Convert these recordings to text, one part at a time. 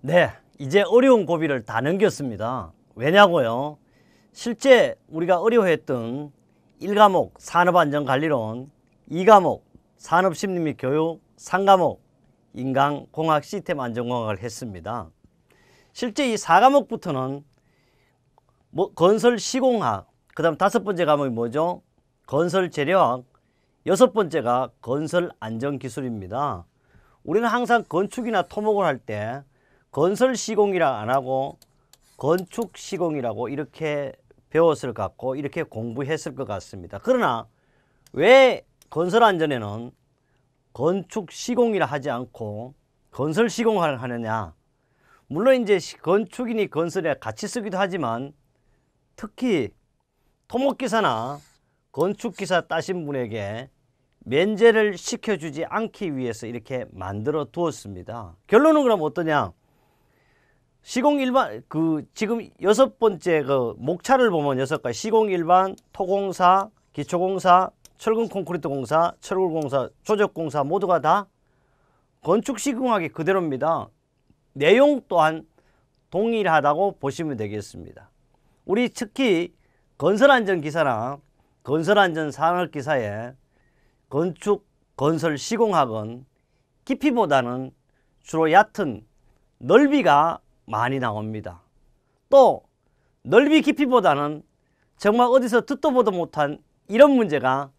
네, 이제 어려운 고비를 다 넘겼습니다. 왜냐고요? 실제 우리가 어려워했던 1과목 산업안전관리론, 2과목 산업심리 및 교육, 3과목 인간공학 시스템 안전공학을 했습니다. 실제 이 4과목부터는 뭐 건설 시공학, 그 다음 다섯 번째 과목이 뭐죠? 건설 재력, 여섯 번째가 건설 안전 기술입니다. 우리는 항상 건축이나 토목을 할 때 건설 시공이라 안 하고 건축 시공이라고 이렇게 배웠을 것 같고 이렇게 공부했을 것 같습니다. 그러나 왜 건설 안전에는 건축 시공이라 하지 않고 건설 시공을 하느냐? 물론 이제 건축이니 건설에 같이 쓰기도 하지만 특히 토목기사나 건축기사 따신 분에게 면제를 시켜주지 않기 위해서 이렇게 만들어 두었습니다. 결론은 그럼 어떠냐? 시공 일반 그 지금 여섯 번째 그 목차를 보면 여섯 가지 시공 일반, 토공사, 기초공사, 철근 콘크리트 공사, 철골 공사, 조적 공사 모두가 다 건축 시공하기 그대로입니다. 내용 또한 동일하다고 보시면 되겠습니다. 우리 특히 건설 안전 기사랑 건설안전 산업기사에 건축, 건설, 시공학은 깊이보다는 주로 얕은 넓이가 많이 나옵니다. 또 넓이 깊이보다는 정말 어디서 듣도 보도 못한 이런 문제가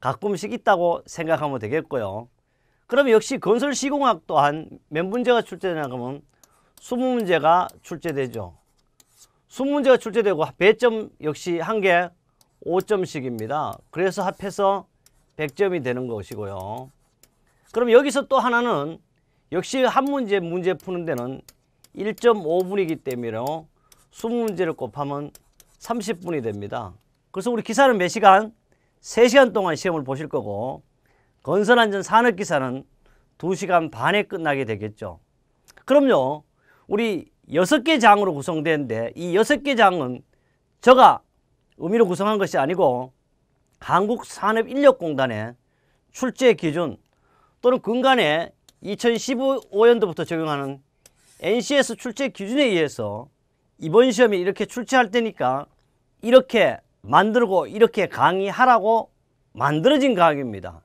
가끔씩 있다고 생각하면 되겠고요. 그럼 역시 건설 시공학 또한 몇 문제가 출제되냐면 20문제가 출제되죠. 20문제가 출제되고 배점 역시 한개 5점씩입니다. 그래서 합해서 100점이 되는 것이고요. 그럼 여기서 또 하나는 역시 한 문제 문제 푸는 데는 1.5분이기 때문에요. 20문제를 곱하면 30분이 됩니다. 그래서 우리 기사는 몇 시간? 3시간 동안 시험을 보실 거고 건설안전 산업기사는 2시간 반에 끝나게 되겠죠. 그럼요. 우리 6개 장으로 구성되는데 이 6개 장은 저가 의미로 구성한 것이 아니고 한국산업인력공단의 출제 기준 또는 근간에 2015년도부터 적용하는 NCS 출제 기준에 의해서 이번 시험이 이렇게 출제할 때니까 이렇게 만들고 이렇게 강의하라고 만들어진 강의입니다.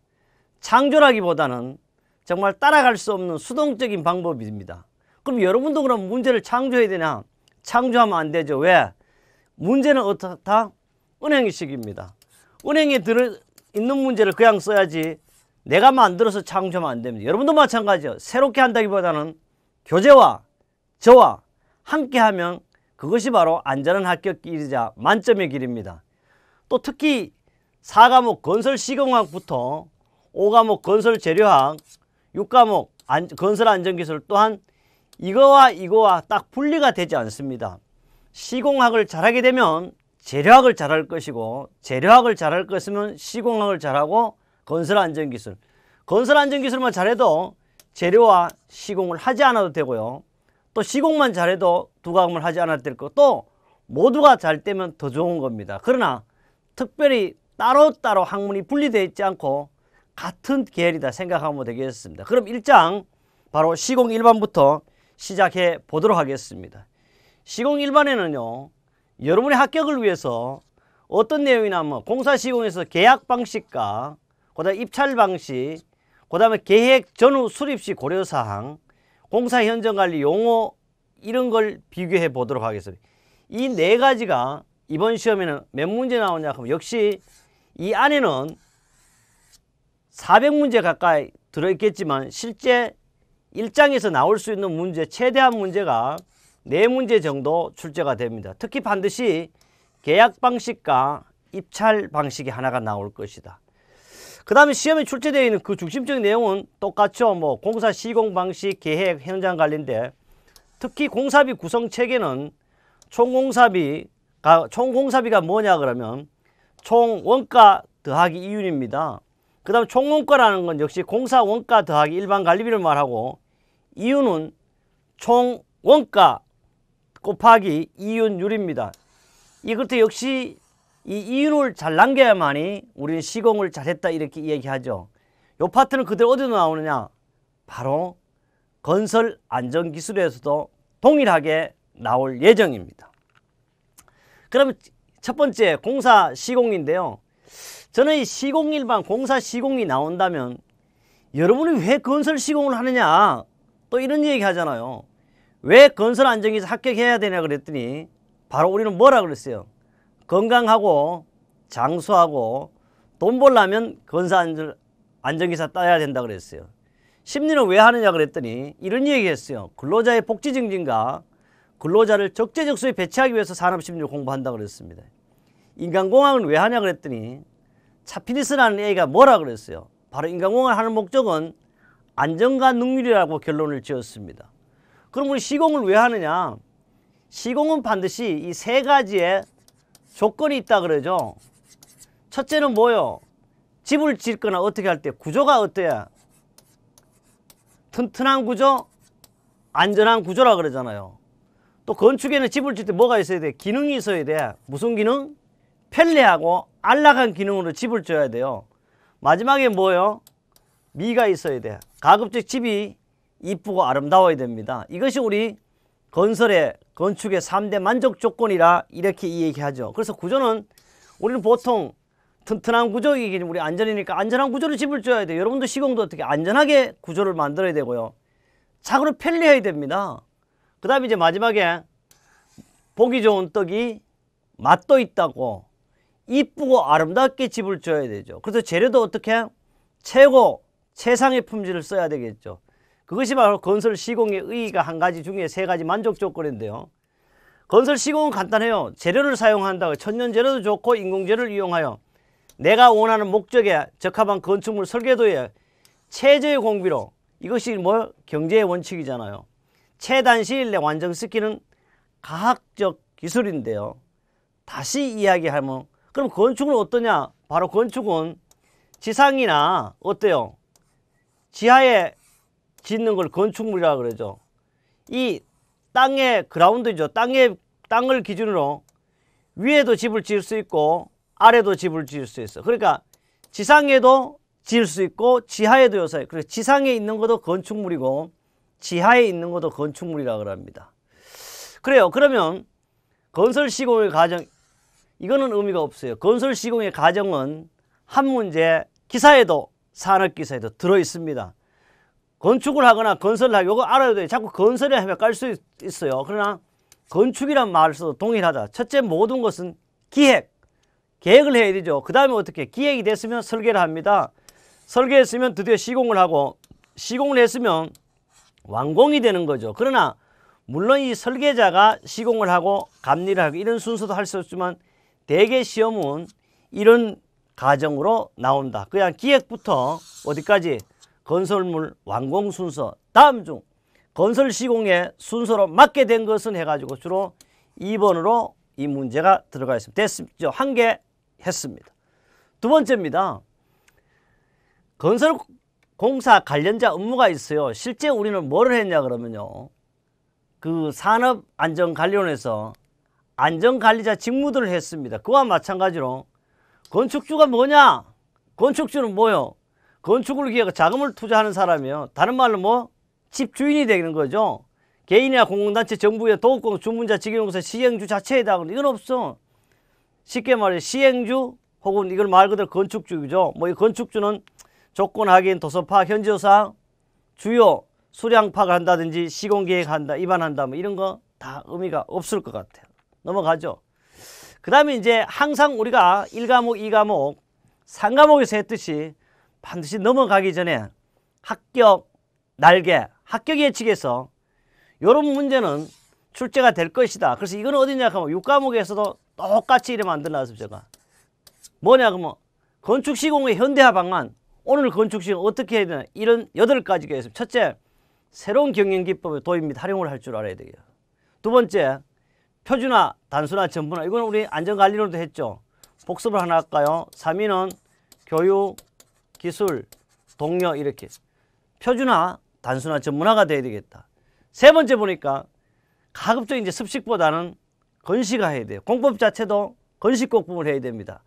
창조라기보다는 정말 따라갈 수 없는 수동적인 방법입니다. 그럼 여러분도 그럼 문제를 창조해야 되냐? 창조하면 안 되죠. 왜? 문제는 어떻다? 은행식입니다. 은행에 들어 있는 문제를 그냥 써야지 내가 만들어서 창조하면 안 됩니다. 여러분도 마찬가지예요. 새롭게 한다기보다는 교재와 저와 함께하면 그것이 바로 안전한 합격 길이자 만점의 길입니다. 또 특히 4과목 건설 시공학부터 5과목 건설 재료학, 6과목 안, 건설 안전기술 또한 이거와 이거와 딱 분리가 되지 않습니다. 시공학을 잘하게 되면 재료학을 잘할 것이고 재료학을 잘할 것이면 시공학을 잘하고 건설안전기술 건설안전기술만 잘해도 재료와 시공을 하지 않아도 되고요 또 시공만 잘해도 두 과목을 하지 않아도 될 것도 모두가 잘 되면 더 좋은 겁니다 그러나 특별히 따로따로 학문이 분리되어 있지 않고 같은 계열이다 생각하면 되겠습니다 그럼 1장 바로 시공 1반부터 시작해 보도록 하겠습니다 시공 1반에는요 여러분의 합격을 위해서 어떤 내용이나뭐 공사시공에서 계약 방식과 그다음 입찰 방식 그 다음에 계획 전후 수립 시 고려사항 공사 현장관리 용어 이런 걸 비교해 보도록 하겠습니다. 이 네 가지가 이번 시험에는 몇 문제 나오냐 하면 역시 이 안에는 400문제 가까이 들어있겠지만 실제 일장에서 나올 수 있는 문제 최대한 문제가 4문제 정도 출제가 됩니다. 특히 반드시 계약 방식과 입찰 방식이 하나가 나올 것이다. 그 다음에 시험에 출제되어 있는 그 중심적인 내용은 똑같죠. 뭐 공사 시공 방식, 계획, 현장 관리인데 특히 공사비 구성 체계는 총공사비가 총공사비가 뭐냐 그러면 총 원가 더하기 이윤입니다. 그 다음 총원가라는 건 역시 공사 원가 더하기 일반 관리비를 말하고 이윤은 총 원가 곱하기 이윤율입니다. 이것도 역시 이 이윤을 잘 남겨야만이 우리는 시공을 잘했다 이렇게 이기하죠요 파트는 그대로 어디서 나오느냐? 바로 건설 안전 기술에서도 동일하게 나올 예정입니다. 그러면 첫 번째 공사 시공인데요. 저는 이 시공일반 공사 시공이 나온다면 여러분이 왜 건설 시공을 하느냐 또 이런 얘기 하잖아요. 왜 건설 안정기사 합격해야 되냐 그랬더니 바로 우리는 뭐라 그랬어요? 건강하고 장수하고 돈 벌려면 건설 안정기사 따야 된다 그랬어요. 심리는 왜 하느냐 그랬더니 이런 얘기 했어요. 근로자의 복지 증진과 근로자를 적재적소에 배치하기 위해서 산업심리를 공부한다 그랬습니다. 인간공학은 왜 하냐 그랬더니 차피니스라는 애가 뭐라 그랬어요. 바로 인간공학 하는 목적은 안정과 능률이라고 결론을 지었습니다. 그럼 우리 시공을 왜 하느냐? 시공은 반드시 이 세 가지의 조건이 있다 그러죠. 첫째는 뭐요? 집을 짓거나 어떻게 할 때 구조가 어때야? 튼튼한 구조, 안전한 구조라 그러잖아요. 또 건축에는 집을 짓 때 뭐가 있어야 돼? 기능이 있어야 돼. 무슨 기능? 편리하고 안락한 기능으로 집을 줘야 돼요. 마지막에 뭐요? 미가 있어야 돼. 가급적 집이 이쁘고 아름다워야 됩니다. 이것이 우리 건설의 건축의 3대 만족 조건이라 이렇게 얘기하죠 그래서 구조는 우리는 보통 튼튼한 구조이긴 우리 안전이니까 안전한 구조를 집을 줘야 돼요. 여러분도 시공도 어떻게 안전하게 구조를 만들어야 되고요. 자으로 편리해야 됩니다. 그 다음에 이제 마지막에 보기 좋은 떡이 맛도 있다고 이쁘고 아름답게 집을 줘야 되죠. 그래서 재료도 어떻게 최고 최상의 품질을 써야 되겠죠. 그것이 바로 건설 시공의 의의가 한 가지 중에 세 가지 만족 조건인데요. 건설 시공은 간단해요. 재료를 사용한다. 고 천연 재료도 좋고 인공재료를 이용하여 내가 원하는 목적에 적합한 건축물 설계도에 최저의 공비로 이것이 뭐 경제의 원칙이잖아요. 최단 시일 내 완성 시키는 과학적 기술인데요. 다시 이야기하면 그럼 건축은 어떠냐? 바로 건축은 지상이나 어때요? 지하에 짓는 걸 건축물이라 그러죠. 이 땅의 그라운드죠. 땅의 땅을 기준으로 위에도 집을 지을 수 있고 아래도 집을 지을 수 있어. 그러니까 지상에도 지을 수 있고 지하에도 요사 그래서 지상에 있는 것도 건축물이고 지하에 있는 것도 건축물이라 그럽니다. 그래요. 그러면 건설 시공의 과정 이거는 의미가 없어요. 건설 시공의 과정은 한 문제 기사에도 산업 기사에도 들어 있습니다. 건축을 하거나 건설을 하고 이거 알아야 돼. 자꾸 건설에 헷갈릴 수 있어요. 그러나 건축이란 말에서도 동일하다. 첫째 모든 것은 기획. 계획을 해야 되죠. 그 다음에 어떻게 기획이 됐으면 설계를 합니다. 설계했으면 드디어 시공을 하고 시공을 했으면 완공이 되는 거죠. 그러나 물론 이 설계자가 시공을 하고 감리를 하고 이런 순서도 할 수 없지만 대개 시험은 이런 과정으로 나온다. 그냥 기획부터 어디까지 건설물 완공 순서 다음 중 건설 시공의 순서로 맞게 된 것은 해가지고 주로 2번으로 이 문제가 들어가 있습니다. 됐죠한 개 했습니다. 두 번째입니다. 건설 공사 관련자 업무가 있어요. 실제 우리는 뭐를 했냐 그러면요. 그 산업안전관리원에서 안전관리자 직무들을 했습니다. 그와 마찬가지로 건축주가 뭐냐? 건축주는 뭐요? 건축을 위해 자금을 투자하는 사람이요. 다른 말로 뭐 집주인이 되는 거죠. 개인이나 공공단체, 정부의 도급공 주문자, 직영공사, 시행주 자체에 다당 이건 없어. 쉽게 말해 시행주 혹은 이걸 말 그대로 건축주죠. 뭐 이 건축주는 조건 확인, 도서 파 현지 조사, 주요 수량 파악을 한다든지 시공 계획한다, 입안한다 뭐 이런 거 다 의미가 없을 것 같아요. 넘어가죠. 그 다음에 이제 항상 우리가 일과목이과목삼과목에서 했듯이 반드시 넘어가기 전에 합격 날개 합격 예측에서 이런 문제는 출제가 될 것이다. 그래서 이건 어디냐 하면 육과목에서도 똑같이 이래 만들어놨습니다. 제가. 뭐냐 그러면 건축시공의 현대화 방안 오늘 건축시공 어떻게 해야 되나 이런 여덟 가지가 있습니다. 첫째 새로운 경영기법의 도입 및 활용을 할 줄 알아야 돼요. 두 번째 표준화 단순화 전분화 이건 우리 안전관리론도 했죠. 복습을 하나 할까요? 3위는 교육 기술, 동료 이렇게 표준화, 단순화, 전문화가 돼야 되겠다. 세 번째 보니까 가급적 이제 습식보다는 건식화 해야 돼요. 공법 자체도 건식 공법을 해야 됩니다.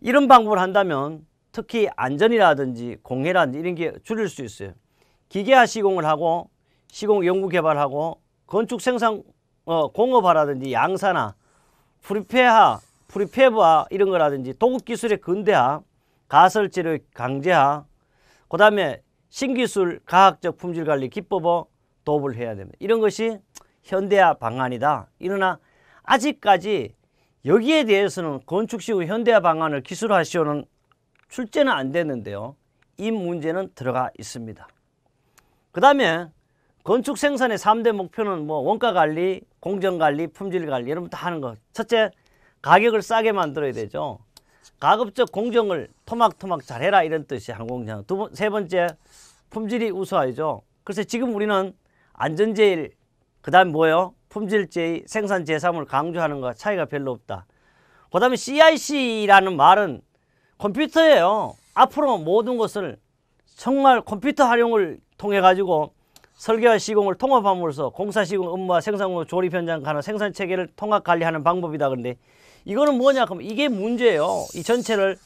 이런 방법을 한다면 특히 안전이라든지 공해라든지 이런 게 줄일 수 있어요. 기계화 시공을 하고 시공 연구 개발하고 건축 생산 어, 공업화라든지 양산화, 프리페화, 프리페브화 이런 거라든지 도급 기술의 근대화 가설치를 강제화 그 다음에 신기술 과학적 품질 관리 기법을 도입을 해야 됩니다. 이런 것이 현대화 방안이다. 이러나 아직까지 여기에 대해서는 건축시의 현대화 방안을 기술화시오는 출제는 안 됐는데요. 이 문제는 들어가 있습니다. 그 다음에 건축 생산의 삼대 목표는 뭐 원가 관리, 공정 관리, 품질 관리 여러분 다 하는 것. 첫째, 가격을 싸게 만들어야 되죠. 가급적 공정을 토막토막 잘해라 이런 뜻이 항공장. 두 번, 세 번째 품질이 우수하죠. 그래서 지금 우리는 안전제일 그다음 뭐예요? 품질제의 생산 제3을 강조하는 것 차이가 별로 없다. 그다음에 CIC라는 말은 컴퓨터예요. 앞으로 모든 것을 정말 컴퓨터 활용을 통해 가지고 설계와 시공을 통합함으로써 공사 시공 업무와 생산 업무 조립 현장 간의 생산 체계를 통합 관리하는 방법이다. 그런데 이거는 뭐냐 그러면 이게 문제예요. 이 전체를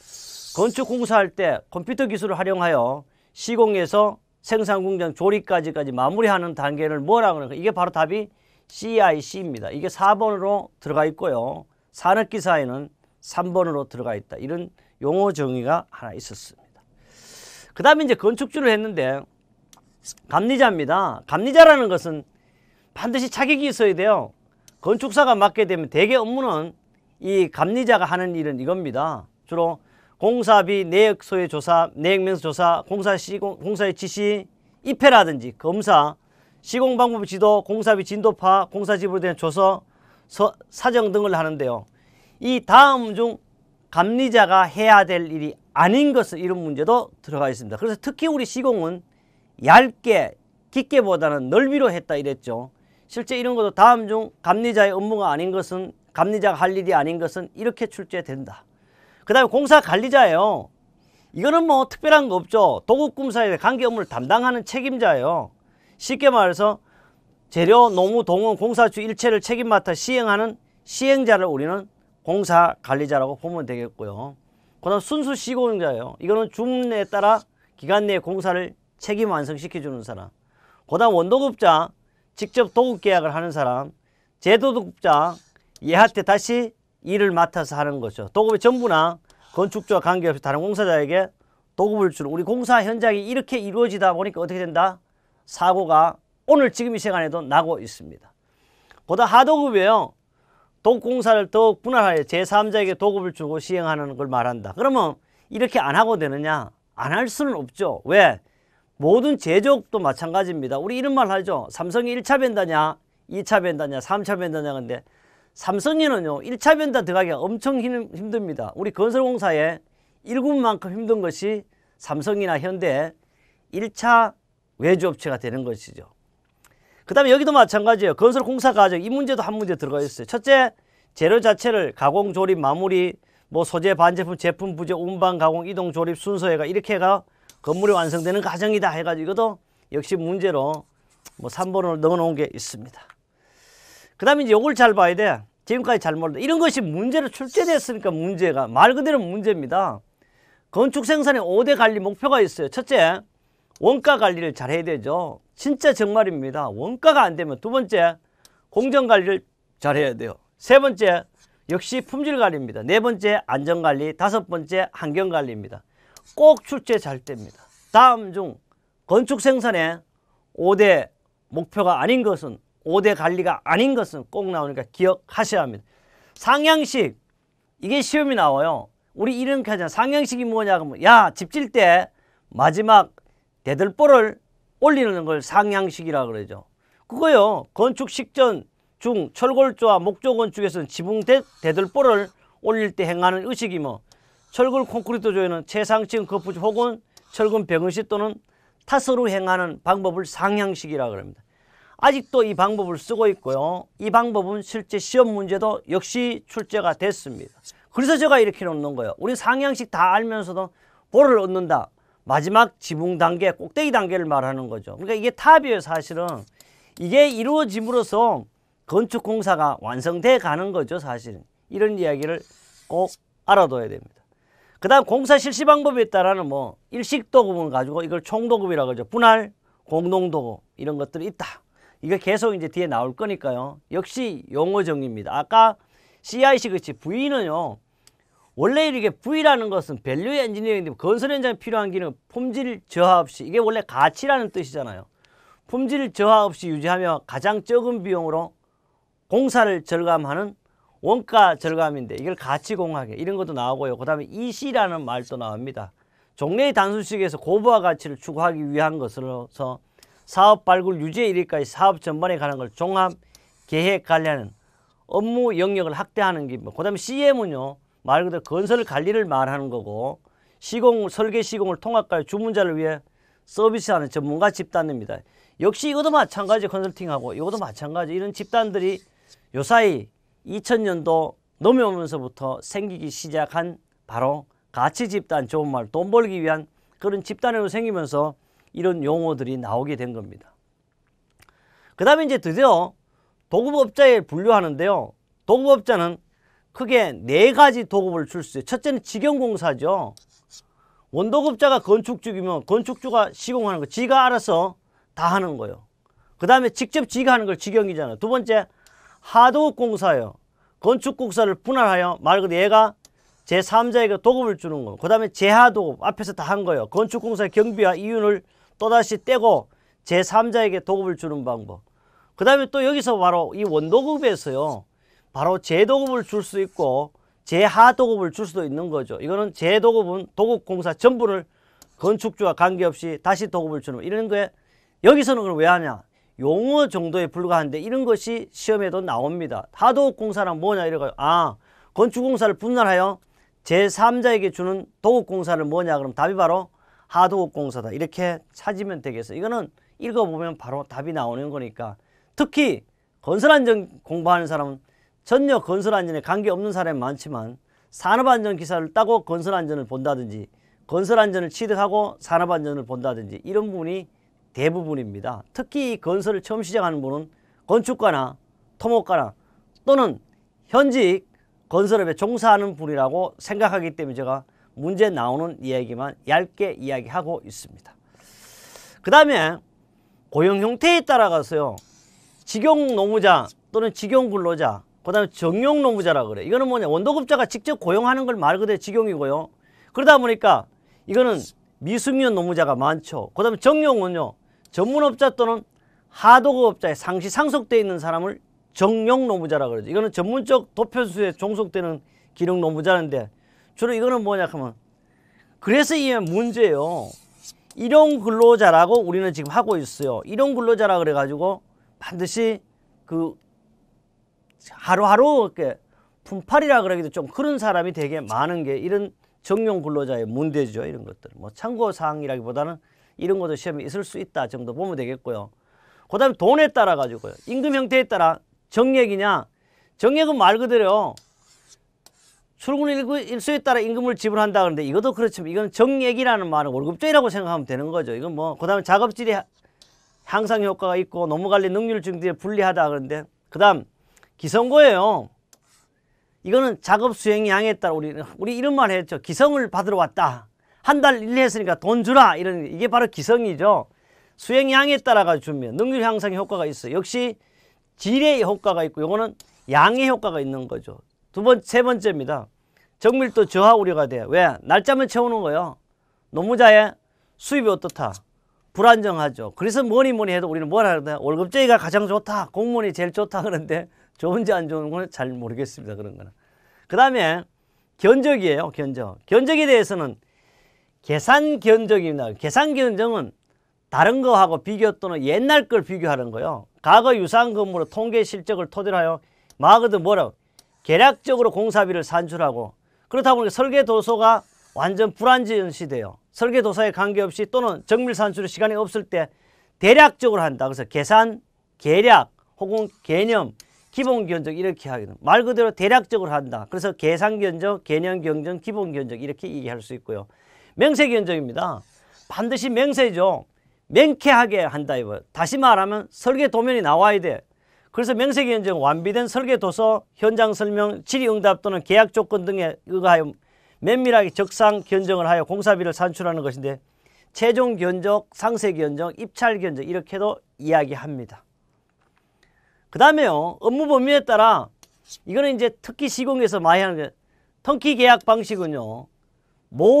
건축 공사할 때 컴퓨터 기술을 활용하여 시공에서 생산 공장 조립까지까지 마무리하는 단계를 뭐라 그러는가? 이게 바로 답이 CIC입니다. 이게 4번으로 들어가 있고요. 산업기사에는 3번으로 들어가 있다. 이런 용어 정의가 하나 있었습니다. 그 다음에 이제 건축주를 했는데 감리자입니다. 감리자라는 것은 반드시 자격이 있어야 돼요. 건축사가 맡게 되면 대개 업무는 이 감리자가 하는 일은 이겁니다. 주로 공사비, 내역소의 조사, 내역면서 조사, 공사 시공, 공사의 지시, 입회라든지 검사, 시공 방법 지도, 공사비 진도파, 공사 지불에 대한 조서, 서, 사정 등을 하는데요. 이 다음 중 감리자가 해야 될 일이 아닌 것은 이런 문제도 들어가 있습니다. 그래서 특히 우리 시공은 얇게 깊게보다는 넓이로 했다 이랬죠. 실제 이런 것도 다음 중 감리자의 업무가 아닌 것은 감리자가 할 일이 아닌 것은 이렇게 출제된다. 그 다음에 공사 관리자예요. 이거는 뭐 특별한 거 없죠. 도급공사에 관계 업무를 담당하는 책임자예요. 쉽게 말해서 재료, 노무, 동원, 공사주 일체를 책임 맡아 시행하는 시행자를 우리는 공사 관리자라고 보면 되겠고요. 그 다음 순수 시공자예요. 이거는 주문에 따라 기간 내에 공사를 책임 완성시켜주는 사람. 그 다음 원도급자, 직접 도급 계약을 하는 사람. 제도도급자, 얘한테 다시 일을 맡아서 하는 거죠. 도급의 전부나 건축주와 관계없이 다른 공사자에게 도급을 주는 우리 공사 현장이 이렇게 이루어지다 보니까 어떻게 된다? 사고가 오늘 지금 이 시간에도 나고 있습니다. 보다 하도급이에요. 독공사를 더욱 분할하여 제3자에게 도급을 주고 시행하는 걸 말한다. 그러면 이렇게 안 하고 되느냐? 안 할 수는 없죠. 왜? 모든 제조업도 마찬가지입니다. 우리 이런 말 하죠. 삼성이 1차 벤다냐, 2차 벤다냐, 3차 벤다냐 근데 삼성에는요 1차 변단 들어가기가 엄청 힘, 듭니다 우리 건설공사에 1군만큼 힘든 것이 삼성이나 현대 1차 외주업체가 되는 것이죠 그 다음에 여기도 마찬가지예요 건설공사 가정이 문제도 한 문제 들어가 있어요 첫째 재료 자체를 가공, 조립, 마무리 뭐 소재, 반제품, 제품, 부재, 운반, 가공, 이동, 조립 순서에가 이렇게 가 건물이 완성되는 과정이다 해가지고 이것도 역시 문제로 뭐 3번으로 넣어놓은 게 있습니다 그 다음에 이제 요걸 잘 봐야 돼. 지금까지 잘 몰라. 이런 것이 문제로 출제됐으니까 문제가. 말 그대로 문제입니다. 건축 생산의 5대 관리 목표가 있어요. 첫째, 원가 관리를 잘 해야 되죠. 진짜 정말입니다. 원가가 안 되면 두 번째, 공정 관리를 잘 해야 돼요. 세 번째, 역시 품질 관리입니다. 네 번째, 안전 관리. 다섯 번째, 환경 관리입니다. 꼭 출제 잘 됩니다. 다음 중 건축 생산의 5대 목표가 아닌 것은 5대 관리가 아닌 것은 꼭 나오니까 기억하셔야 합니다. 상향식 이게 시험이 나와요. 우리 이런 하잖아. 상향식이 뭐냐 그면야집질 때 마지막 대들보를 올리는 걸 상향식이라 그러죠. 그거요. 건축 식전 중 철골조와 목조 건축에서는 지붕 대, 대들보를 올릴 때 행하는 의식이 뭐 철골 콘크리트 조에는 최상층 거푸지 혹은 철근 병원시 또는 타서로 행하는 방법을 상향식이라 그럽니다. 아직도 이 방법을 쓰고 있고요. 이 방법은 실제 시험 문제도 역시 출제가 됐습니다. 그래서 제가 이렇게 놓는 거예요. 우리 상향식 다 알면서도 볼을 얻는다. 마지막 지붕 단계, 꼭대기 단계를 말하는 거죠. 그러니까 이게 탑이에요, 사실은. 이게 이루어짐으로써 건축 공사가 완성돼 가는 거죠, 사실은. 이런 이야기를 꼭 알아둬야 됩니다. 그 다음 공사 실시 방법에 따라는 뭐 일식도급을 가지고 이걸 총도급이라고 하죠. 분할, 공동도급 이런 것들이 있다. 이거 계속 이제 뒤에 나올 거니까요. 역시 용어 정리입니다. 아까 CIC 그치 V는요. 원래 이렇게 V라는 것은 밸류 엔지니어인데 건설 현장에 필요한 기능 품질 저하 없이 이게 원래 가치라는 뜻이잖아요. 품질 저하 없이 유지하며 가장 적은 비용으로 공사를 절감하는 원가 절감인데 이걸 가치 공학에 이런 것도 나오고요. 그 다음에 EC라는 말도 나옵니다. 종래의 단순식에서 고부화 가치를 추구하기 위한 것으로서 사업 발굴 유지의 일위까지 사업 전반에 관한 걸 종합 계획 관리하는 업무 영역을 확대하는 게, 뭐, 그 다음에 CM은요, 말 그대로 건설 관리를 말하는 거고, 시공, 설계 시공을 통합과의 주문자를 위해 서비스하는 전문가 집단입니다. 역시 이것도 마찬가지 컨설팅하고 이것도 마찬가지 이런 집단들이 요사이 2000년도 넘어오면서부터 생기기 시작한 바로 가치 집단 좋은 말 돈 벌기 위한 그런 집단으로 생기면서 이런 용어들이 나오게 된 겁니다. 그 다음에 이제 드디어 도급업자에 분류하는데요. 도급업자는 크게 네 가지 도급을 줄 수 있어요. 첫째는 직영공사죠. 원도급자가 건축주이면 건축주가 시공하는 거 지가 알아서 다 하는 거예요. 그 다음에 직접 지가 하는 걸 직영이잖아요. 두 번째 하도급공사예요. 건축공사를 분할하여 말 그대로 얘가 제3자에게 도급을 주는 거. 그 다음에 제하도급 앞에서 다 한 거예요. 건축공사의 경비와 이윤을 또다시 떼고 제3자에게 도급을 주는 방법 그 다음에 또 여기서 바로 이 원도급에서요 바로 재도급을 줄 수 있고 재하도급을 줄 수도 있는 거죠 이거는 재도급은 도급공사 전부를 건축주와 관계없이 다시 도급을 주는 이런 거에 여기서는 그럼왜 하냐 용어 정도에 불과한데 이런 것이 시험에도 나옵니다 하도급공사란 뭐냐 이래가요 아 건축공사를 분할하여 제3자에게 주는 도급공사를 뭐냐 그럼 답이 바로 하도공사다 이렇게 찾으면 되겠어요. 이거는 읽어보면 바로 답이 나오는 거니까 특히 건설안전 공부하는 사람은 전혀 건설안전에 관계없는 사람이 많지만 산업안전 기사를 따고 건설안전을 본다든지 건설안전을 취득하고 산업안전을 본다든지 이런 부 분이 대부분입니다. 특히 이 건설을 처음 시작하는 분은 건축가나 토목가나 또는 현직 건설업에 종사하는 분이라고 생각하기 때문에 제가 문제 나오는 이야기만 얇게 이야기하고 있습니다. 그 다음에 고용 형태에 따라가서요. 직용 노무자 또는 직용 근로자 그 다음에 정용 노무자라 그래. 이거는 뭐냐 원도급자가 직접 고용하는 걸 말 그대로 직용이고요. 그러다 보니까 이거는 미숙련 노무자가 많죠. 그 다음에 정용은요. 전문업자 또는 하도급업자에 상시 상속되어 있는 사람을 정용 노무자라 그러죠. 이거는 전문적 도표수에 종속되는 기능 노무자인데 주로 이거는 뭐냐 하면 그래서 이게 문제예요. 일용 근로자라고 우리는 지금 하고 있어요. 일용 근로자라 그래가지고 반드시 그 하루하루 이렇게 품팔이라 그러기도 좀 그런 사람이 되게 많은 게 이런 정용 근로자의 문제죠. 이런 것들. 뭐 참고 사항이라기보다는 이런 것도 시험에 있을 수 있다 정도 보면 되겠고요. 그 다음에 돈에 따라 가지고요. 임금 형태에 따라 정액이냐. 정액은 말 그대로 출근 그 일수에 따라 임금을 지불한다 그러는데 이것도 그렇지만 이건 정액이라는 말은 월급제라고 생각하면 되는 거죠. 이건 뭐 그다음에 작업질이 향상 효과가 있고 노무관리 능률 증대에 불리하다 그러는데 그다음 기성고예요. 이거는 작업 수행 양에 따라 우리 우리 이런 말 했죠. 기성을 받으러 왔다. 한 달 일했으니까 돈 주라 이런 이게 바로 기성이죠. 수행 양에 따라가 주면 능률 향상 효과가 있어. 역시 질의 효과가 있고 이거는 양의 효과가 있는 거죠. 두 번, 세 번째입니다. 정밀도 저하 우려가 돼. 요 왜? 날짜만 채우는 거예요. 노무자의 수입이 어떻다. 불안정하죠. 그래서 뭐니 뭐니 해도 우리는 뭐라 하는데 월급쟁이가 가장 좋다. 공무원이 제일 좋다. 그런데 좋은지 안 좋은 건 잘 모르겠습니다. 그런 거는. 그 다음에 견적이에요. 견적. 견적에 대해서는 계산 견적입니다. 계산 견적은 다른 거하고 비교 또는 옛날 걸 비교하는 거요. 예 과거 유사한 건물로 통계 실적을 토대로 하여 마거든 뭐라고 계략적으로 공사비를 산출하고 그렇다 보니 설계도서가 완전 불안전 시대예요. 설계도서에 관계없이 또는 정밀 산출의 시간이 없을 때 대략적으로 한다. 그래서 계산, 계략 혹은 개념, 기본 견적 이렇게 하기는 말 그대로 대략적으로 한다. 그래서 계산 견적, 개념 견적, 기본 견적 이렇게 얘기할 수 있고요. 명세 견적입니다. 반드시 명세죠. 맹쾌하게 한다 이거. 다시 말하면 설계 도면이 나와야 돼. 그래서 명세기 현장 완비된 설계 도서, 현장 설명, 질의응답 또는 계약 조건 등에 의하여 면밀하게 적상 견정을 하여 공사비를 산출하는 것인데 최종 견적, 상세 견적, 입찰 견적 이렇게도 이야기합니다. 그 다음에요. 업무 범위에 따라 이거는 이제 특히 시공에서 많이 하는 게 턴키 계약 방식은요.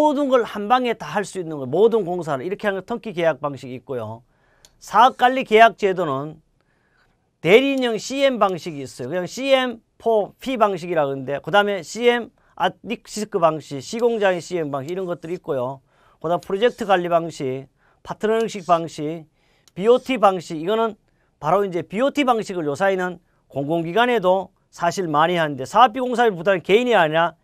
모든 걸 한 방에 다 할 수 있는 거예요 모든 공사를 이렇게 하는 턴키 계약 방식이 있고요. 사업관리 계약 제도는 대리인형 CM 방식이 있어요. 그냥 CM4P 방식이라 그러는데 그 다음에 CM 아닉시스크 방식, 시공장의 CM 방식 이런 것들이 있고요. 그 다음 프로젝트 관리 방식, 파트너식 방식, BOT 방식 이거는 바로 이제 BOT 방식을 요사이는 공공기관에도 사실 많이 하는데 사업비공사를 부담한 개인이 아니라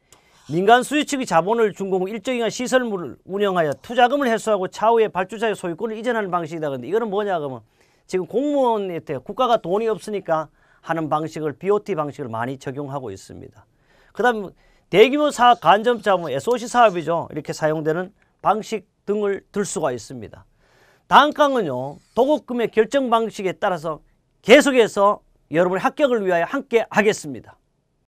민간 수주 측이 자본을 준공 일정한 시설물을 운영하여 투자금을 회수하고 차후에 발주자의 소유권을 이전하는 방식이다. 근데 이거는 뭐냐 그러면 지금 공무원에 대해 국가가 돈이 없으니까 하는 방식을 BOT 방식을 많이 적용하고 있습니다. 그 다음 대규모 사업 간접자 뭐 SOC 사업이죠. 이렇게 사용되는 방식 등을 들 수가 있습니다. 단강은요 도급금의 결정 방식에 따라서 계속해서 여러분의 합격을 위하여 함께 하겠습니다.